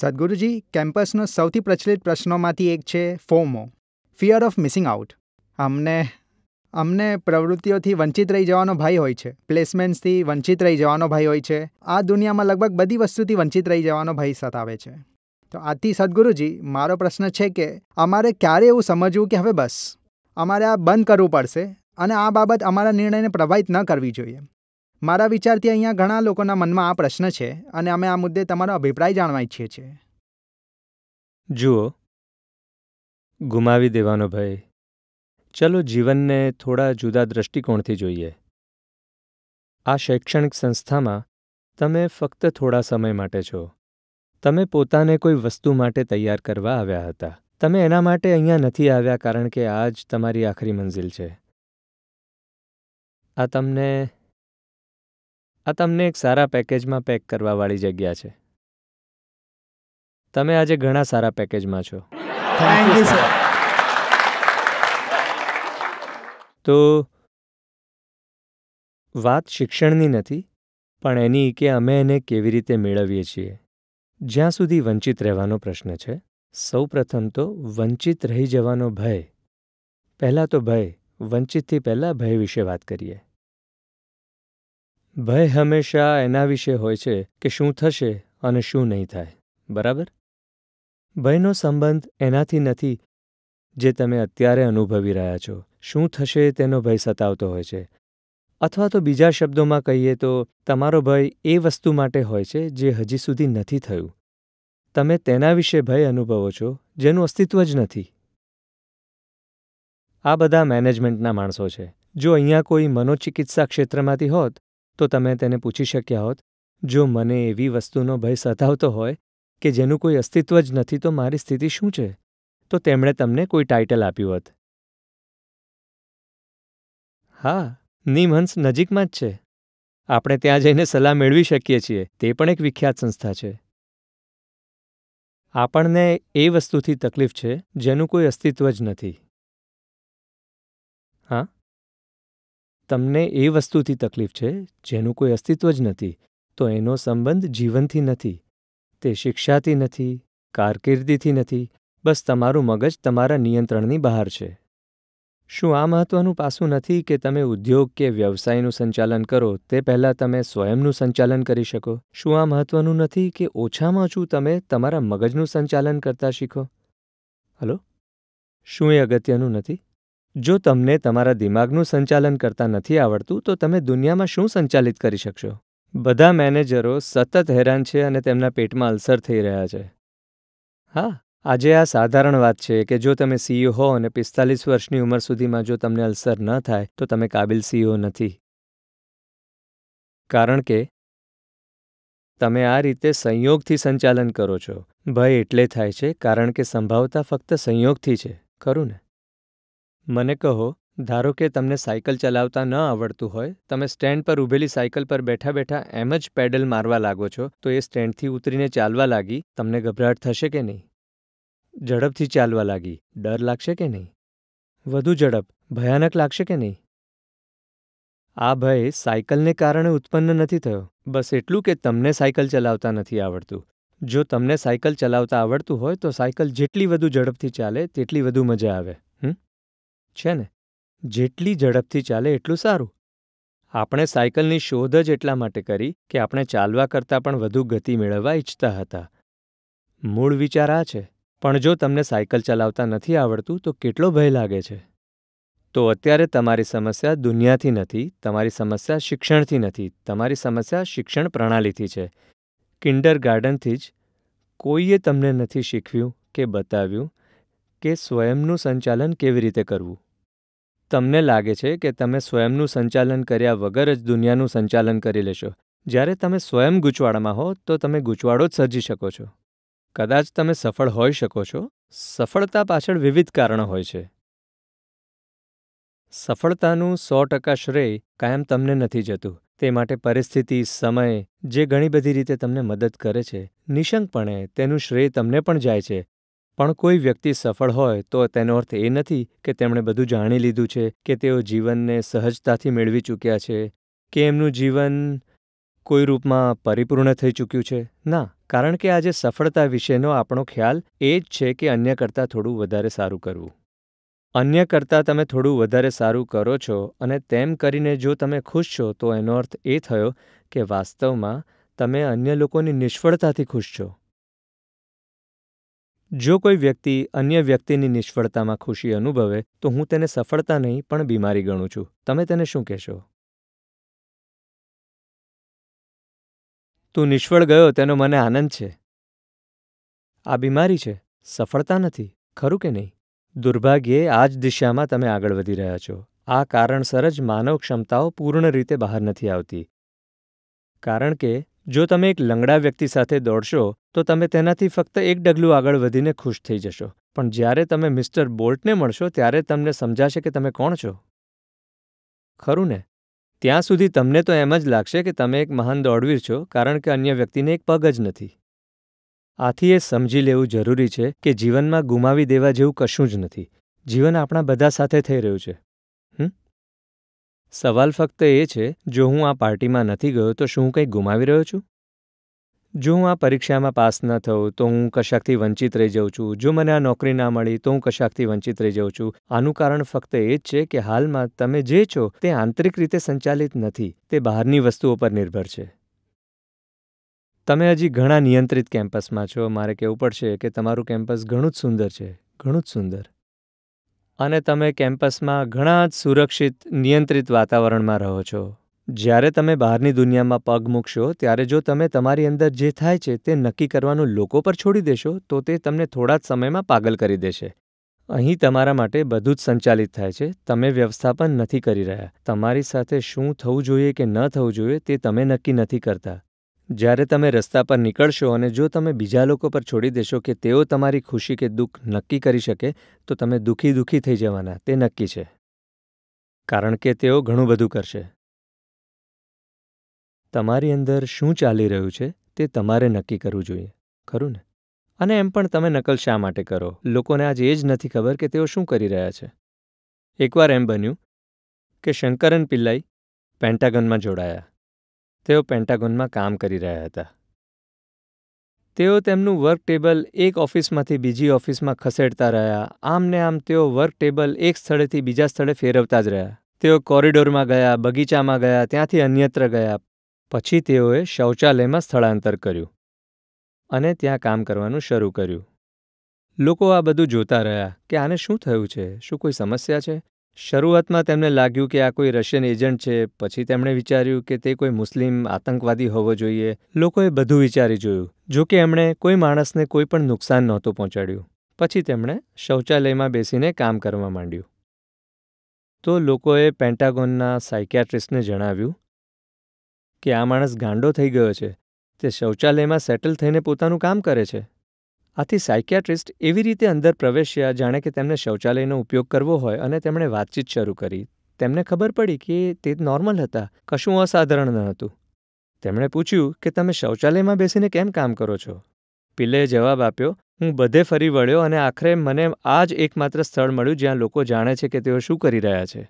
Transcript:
સદ્ગુરુજી કેમ્પસનો સૌથી પ્રચલિત પ્રશ્નોમાંથી એક છે FOMO fear of missing out અમને અમને પ્રવૃત્તિઓથી વંચિત રહી જવાનો ભય હોય છે પ્લેસમેન્ટ્સથી વંચિત રહી જવાનો ભય હોય છે આ દુનિયામાં લગભગ બધી વસ્તુથી વંચિત રહી જવાનો ભય સતાવે છે તો આથી સદ્ગુરુજી મારો પ્રશ્ન છે કે અમારે ક્યારે એવું સમજવું કે હવે બસ અમારે આ બંધ કરવું પડશે અને આ બાબત અમારા નિર્ણયને પ્રભાવિત ન કરવી જોઈએ મારા વિચારથી અહીંયા ઘણા લોકોના મનમાં આ પ્રશ્ન છે અને અમે આ મુદ્દે તમારો અભિપ્રાય જાણવા ઈચ્છીએ છીએ જુઓ ગુમાવી દેવાનો ભય ચલો જીવનને થોડા જુદા દ્રષ્ટિકોણથી જોઈએ આ શૈક્ષણિક સંસ્થામાં તમે ફક્ત થોડા સમય માટે છો તમે પોતાને કોઈ વસ્તુ માટે તૈયાર કરવા આવ્યા હતા તમે એના માટે અહીંયા નથી આવ્યા કારણ કે આ જ તમારી આખરી મંઝિલ છે આ તમને આ તમને એક સારા પેકેજમાં પેક કરવાવાળી જગ્યા છે તમે આજે ઘણા સારા પેકેજમાં છો તો વાત શિક્ષણની નથી પણ એની કે અમે એને કેવી રીતે મેળવીએ છીએ જ્યાં સુધી વંચિત રહેવાનો પ્રશ્ન છે સૌ પ્રથમ તો વંચિત રહી જવાનો ભય પહેલાં તો ભય વંચિતથી પહેલાં ભય વિશે વાત કરીએ ભય હંમેશા એના વિશે હોય છે કે શું થશે અને શું નહીં થાય બરાબર ભયનો સંબંધ એનાથી નથી જે તમે અત્યારે અનુભવી રહ્યા છો શું થશે તેનો ભય સતાવતો હોય છે અથવા તો બીજા શબ્દોમાં કહીએ તો તમારો ભય એ વસ્તુ માટે હોય છે જે હજી સુધી નથી થયું તમે તેના વિશે ભય અનુભવો છો જેનું અસ્તિત્વ જ નથી આ બધા મેનેજમેન્ટના માણસો છે જો અહીંયા કોઈ મનોચિકિત્સા ક્ષેત્રમાંથી હોત તો તમે તેને પૂછી શક્યા હોત જો મને એવી વસ્તુનો ભય સતાવતો હોય કે જેનું કોઈ અસ્તિત્વ જ નથી તો મારી સ્થિતિ શું છે તો તેમણે તમને કોઈ ટાઇટલ આપ્યું હોત હા નિમહંસ નજીકમાં જ છે આપણે ત્યાં જઈને સલાહ મેળવી શકીએ છીએ તે પણ એક વિખ્યાત સંસ્થા છે આપણને એ વસ્તુથી તકલીફ છે જેનું કોઈ અસ્તિત્વ જ નથી હા તમને એ વસ્તુથી તકલીફ છે જેનું કોઈ અસ્તિત્વ જ નથી તો એનો સંબંધ જીવનથી નથી તે શિક્ષાથી નથી કારકિર્દીથી નથી બસ તમારું મગજ તમારા નિયંત્રણની બહાર છે શું આ મહત્વનું પાસું નથી કે તમે ઉદ્યોગ કે વ્યવસાયનું સંચાલન કરો તે પહેલાં તમે સ્વયંનું સંચાલન કરી શકો શું આ મહત્વનું નથી કે ઓછામાં ઓછું તમે તમારા મગજનું સંચાલન કરતા શીખો હલો શું એ અગત્યનું નથી જો તમને તમારા દિમાગનું સંચાલન કરતા નથી આવડતું તો તમે દુનિયામાં શું સંચાલિત કરી શકશો બધા મેનેજરો સતત હેરાન છે અને તેમના પેટમાં અલ્સર થઈ રહ્યા છે હા આજે આ સાધારણ વાત છે કે જો તમે સીઈઓ e હો અને પિસ્તાલીસ વર્ષની ઉંમર સુધીમાં જો તમને અલ્સર ન થાય તો તમે કાબિલ સીઈઓ e નથી કારણ કે તમે આ રીતે સંયોગથી સંચાલન કરો છો ભય એટલે થાય છે કારણ કે સંભાવતા ફક્ત સંયોગથી છે ખરું ને મને કહો ધારો કે તમને સાયકલ ચલાવતા ન આવડતું હોય તમે સ્ટેન્ડ પર ઊભેલી સાયકલ પર બેઠા બેઠા એમ જ પેડલ મારવા લાગો છો તો એ સ્ટેન્ડથી ઉતરીને ચાલવા લાગી તમને ગભરાટ થશે કે નહીં ઝડપથી ચાલવા લાગી ડર લાગશે કે નહીં વધુ ઝડપ ભયાનક લાગશે કે નહીં આ ભય સાયકલને કારણે ઉત્પન્ન નથી થયો બસ એટલું કે તમને સાયકલ ચલાવતા નથી આવડતું જો તમને સાયકલ ચલાવતા આવડતું હોય તો સાયકલ જેટલી વધુ ઝડપથી ચાલે તેટલી વધુ મજા આવે છે ને જેટલી ઝડપથી ચાલે એટલું સારું આપણે સાયકલની શોધ જ એટલા માટે કરી કે આપણે ચાલવા કરતાં પણ વધુ ગતિ મેળવવા ઈચ્છતા હતા મૂળ વિચાર આ છે પણ જો તમને સાયકલ ચલાવતા નથી આવડતું તો કેટલો ભય લાગે છે તો અત્યારે તમારી સમસ્યા દુનિયાથી નથી તમારી સમસ્યા શિક્ષણથી નથી તમારી સમસ્યા શિક્ષણ પ્રણાલીથી છે કિન્ડર ગાર્ડનથી જ કોઈએ તમને નથી શીખવ્યું કે બતાવ્યું કે સ્વયંનું સંચાલન કેવી રીતે કરવું તમને લાગે છે કે તમે સ્વયંનું સંચાલન કર્યા વગર જ દુનિયાનું સંચાલન કરી લેશો જ્યારે તમે સ્વયં ગૂંચવાડામાં હો તો તમે ગૂંચવાડો જ સર્જી શકો છો કદાચ તમે સફળ હોઈ શકો છો સફળતા પાછળ વિવિધ કારણો હોય છે સફળતાનું સો ટકા શ્રેય કાયમ તમને નથી જતું તે માટે પરિસ્થિતિ સમય જે ઘણી બધી રીતે તમને મદદ કરે છે નિશંકપણે તેનું શ્રેય તમને પણ જાય છે પણ કોઈ વ્યક્તિ સફળ હોય તો તેનો અર્થ એ નથી કે તેમણે બધું જાણી લીધું છે કે તેઓ જીવનને સહજતાથી મેળવી ચૂક્યા છે કે એમનું જીવન કોઈ રૂપમાં પરિપૂર્ણ થઈ ચૂક્યું છે ના કારણ કે આજે સફળતા વિશેનો આપણો ખ્યાલ એ જ છે કે અન્ય કરતાં થોડું વધારે સારું કરવું અન્ય કરતાં તમે થોડું વધારે સારું કરો છો અને તેમ કરીને જો તમે ખુશ છો તો એનો અર્થ એ થયો કે વાસ્તવમાં તમે અન્ય લોકોની નિષ્ફળતાથી ખુશ છો જો કોઈ વ્યક્તિ અન્ય વ્યક્તિની નિષ્ફળતામાં ખુશી અનુભવે તો હું તેને સફળતા નહીં પણ બીમારી ગણું છું તમે તેને શું કહેશો તું નિષ્ફળ ગયો તેનો મને આનંદ છે આ બીમારી છે સફળતા નથી ખરું કે નહીં દુર્ભાગ્યે આ જ દિશામાં તમે આગળ વધી રહ્યા છો આ કારણસર જ માનવ ક્ષમતાઓ પૂર્ણ રીતે બહાર નથી આવતી કારણ કે જો તમે એક લંગડા વ્યક્તિ સાથે દોડશો તો તમે તેનાથી ફક્ત એક ડગલું આગળ વધીને ખુશ થઈ જશો પણ જ્યારે તમે મિસ્ટર બોલ્ટને મળશો ત્યારે તમને સમજાશે કે તમે કોણ છો ખરું ને ત્યાં સુધી તમને તો એમ જ લાગશે કે તમે એક મહાન દોડવીર છો કારણ કે અન્ય વ્યક્તિને એક પગ જ નથી આથી એ સમજી લેવું જરૂરી છે કે જીવનમાં ગુમાવી દેવા જેવું કશું જ નથી જીવન આપણા બધા સાથે થઈ રહ્યું છે સવાલ ફક્ત એ છે જો હું આ પાર્ટીમાં નથી ગયો તો શું કંઈક ગુમાવી રહ્યો છું જો હું આ પરીક્ષામાં પાસ ન થઉં તો હું કશાકથી વંચિત રહી જાઉં છું જો મને આ નોકરી ના મળી તો હું કશાકથી વંચિત રહી જાઉં છું આનું કારણ ફક્ત એ જ છે કે હાલમાં તમે જે છો તે આંતરિક રીતે સંચાલિત નથી તે બહારની વસ્તુઓ પર નિર્ભર છે તમે હજી ઘણા નિયંત્રિત કેમ્પસમાં છો મારે કહેવું પડશે કે તમારું કેમ્પસ ઘણું જ સુંદર છે ઘણું જ સુંદર અને તમે કેમ્પસમાં ઘણા જ સુરક્ષિત નિયંત્રિત વાતાવરણમાં રહો છો જ્યારે તમે બહારની દુનિયામાં પગ મૂકશો ત્યારે જો તમે તમારી અંદર જે થાય છે તે નક્કી કરવાનું લોકો પર છોડી દેશો તો તે તમને થોડા જ સમયમાં પાગલ કરી દેશે અહીં તમારા માટે બધું જ સંચાલિત થાય છે તમે વ્યવસ્થાપન નથી કરી રહ્યા તમારી સાથે શું થવું જોઈએ કે ન થવું જોઈએ તે તમે નક્કી નથી કરતા જ્યારે તમે રસ્તા પર નીકળશો અને જો તમે બીજા લોકો પર છોડી દેશો કે તેઓ તમારી ખુશી કે દુઃખ નક્કી કરી શકે તો તમે દુઃખી દુઃખી થઈ જવાના તે નક્કી છે કારણ કે તેઓ ઘણું બધું કરશે તમારી અંદર શું ચાલી રહ્યું છે તે તમારે નક્કી કરવું જોઈએ ખરું ને અને એમ પણ તમે નકલ શા માટે કરો લોકોને આજ એ જ નથી ખબર કે તેઓ શું કરી રહ્યા છે એકવાર એમ બન્યું કે શંકરન પિલ્લાઈ પેન્ટાગનમાં જોડાયા તેઓ પેન્ટાગોનમાં કામ કરી રહ્યા હતા તેઓ તેમનું વર્ક ટેબલ એક ઓફિસમાંથી બીજી ઓફિસમાં ખસેડતા રહ્યા આમ ને આમ તેઓ વર્ક ટેબલ એક સ્થળેથી બીજા સ્થળે ફેરવતા જ રહ્યા તેઓ કોરિડોરમાં ગયા બગીચામાં ગયા ત્યાંથી અન્યત્ર ગયા પછી તેઓએ શૌચાલયમાં સ્થળાંતર કર્યું અને ત્યાં કામ કરવાનું શરૂ કર્યું લોકો આ બધું જોતા રહ્યા કે આને શું થયું છે શું કોઈ સમસ્યા છે શરૂઆતમાં તેમને લાગ્યું કે આ કોઈ રશિયન એજન્ટ છે પછી તેમણે વિચાર્યું કે તે કોઈ મુસ્લિમ આતંકવાદી હોવો જોઈએ લોકોએ બધું વિચારી જોયું જો કે એમણે કોઈ માણસને કોઈ પણ નુકસાન નહોતું પહોંચાડ્યું પછી તેમણે શૌચાલયમાં બેસીને કામ કરવા માંડ્યું તો લોકોએ પેન્ટાગોનના સાયકિયાટ્રિસ્ટને જણાવ્યું કે આ માણસ ગાંડો થઈ ગયો છે તે શૌચાલયમાં સેટલ થઈને પોતાનું કામ કરે છે આથી સાયકિયાટ્રિસ્ટ એવી રીતે અંદર પ્રવેશ્યા જાણે કે તેમને શૌચાલયનો ઉપયોગ કરવો હોય અને તેમણે વાતચીત શરૂ કરી તેમને ખબર પડી કે તે નોર્મલ હતા કશું અસાધારણ ન હતું તેમણે પૂછ્યું કે તમે શૌચાલયમાં બેસીને કેમ કામ કરો છો પિલ્લેએ જવાબ આપ્યો હું બધે ફરી વળ્યો અને આખરે મને આ જ એકમાત્ર સ્થળ મળ્યું જ્યાં લોકો જાણે છે કે તેઓ શું કરી રહ્યા છે